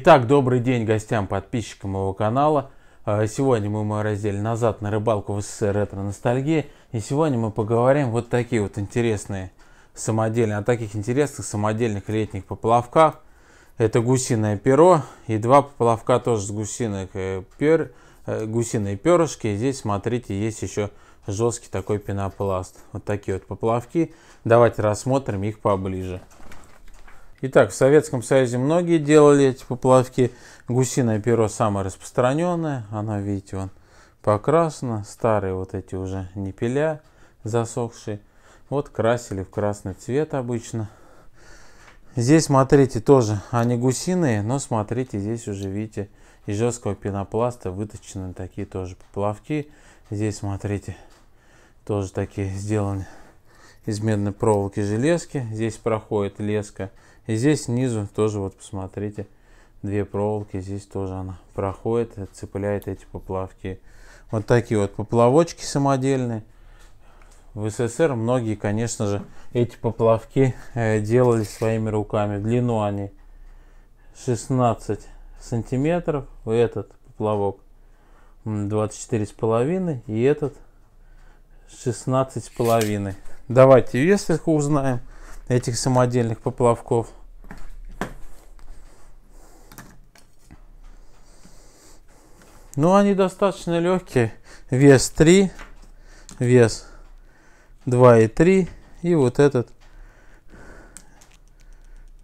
Итак, добрый день гостям, подписчикам моего канала. Э, сегодня мы в моем «Назад на рыбалку в СССР. Ретро-ностальгия». И сегодня мы поговорим вот такие вот интересные самодельные, о таких интересных самодельных летних поплавках. Это гусиное перо и два поплавка тоже с гусиных э, пер, э, гусиные перышки. Здесь, смотрите, есть еще жесткий такой пенопласт. Вот такие вот поплавки. Давайте рассмотрим их поближе. Итак, в Советском Союзе многие делали эти поплавки. Гусиное перо самое распространенное. Она, видите, он покрасна. Старые вот эти уже не пиля, засохшие. Вот красили в красный цвет обычно. Здесь, смотрите, тоже они гусиные, но смотрите, здесь уже, видите, из жесткого пенопласта выточены такие тоже поплавки. Здесь, смотрите, тоже такие сделаны из медной проволоки железки. Здесь проходит леска. И здесь снизу тоже, вот посмотрите, две проволоки. Здесь тоже она проходит, цепляет эти поплавки. Вот такие вот поплавочки самодельные. В СССР многие, конечно же, эти поплавки э, делали своими руками. В длину они 16 сантиметров. Этот поплавок 24,5 и этот 16,5. Давайте вес их узнаем, этих самодельных поплавков. Ну, они достаточно легкие. Вес 3, вес 2,3 и вот этот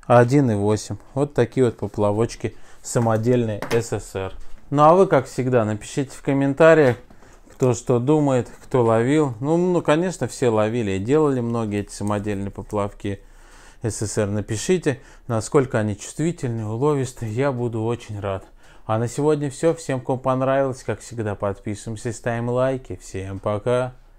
1,8. Вот такие вот поплавочки самодельные СССР. Ну а вы, как всегда, напишите в комментариях, кто что думает, кто ловил. Ну, ну, конечно, все ловили и делали многие эти самодельные поплавки СССР. Напишите, насколько они чувствительны, уловистые. Я буду очень рад. А на сегодня все. Всем, кому понравилось, как всегда, подписываемся, ставим лайки. Всем пока!